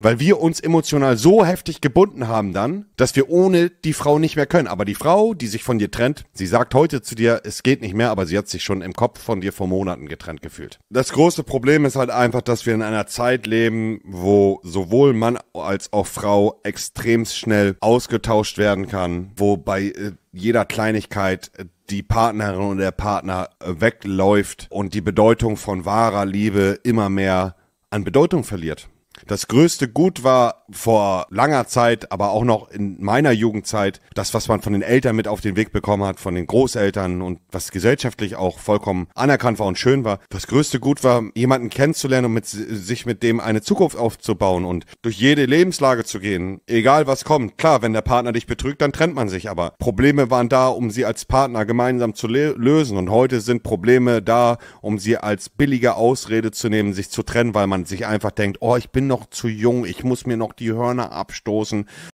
Weil wir uns emotional so heftig gebunden haben dann, dass wir ohne die Frau nicht mehr können. Aber die Frau, die sich von dir trennt, sie sagt heute zu dir, es geht nicht mehr, aber sie hat sich schon im Kopf von dir vor Monaten getrennt gefühlt. Das große Problem ist halt einfach, dass wir in einer Zeit leben, wo sowohl Mann als auch Frau extrem schnell ausgetauscht werden kann, wo bei äh, jeder Kleinigkeit äh, die Partnerin oder der Partner äh, wegläuft und die Bedeutung von wahrer Liebe immer mehr an Bedeutung verliert. Das größte Gut war vor langer Zeit, aber auch noch in meiner Jugendzeit, das, was man von den Eltern mit auf den Weg bekommen hat, von den Großeltern und was gesellschaftlich auch vollkommen anerkannt war und schön war. Das größte Gut war, jemanden kennenzulernen und mit, sich mit dem eine Zukunft aufzubauen und durch jede Lebenslage zu gehen, egal was kommt. Klar, wenn der Partner dich betrügt, dann trennt man sich, aber Probleme waren da, um sie als Partner gemeinsam zu lösen und heute sind Probleme da, um sie als billige Ausrede zu nehmen, sich zu trennen, weil man sich einfach denkt, oh, ich bin noch zu jung, ich muss mir noch die Hörner abstoßen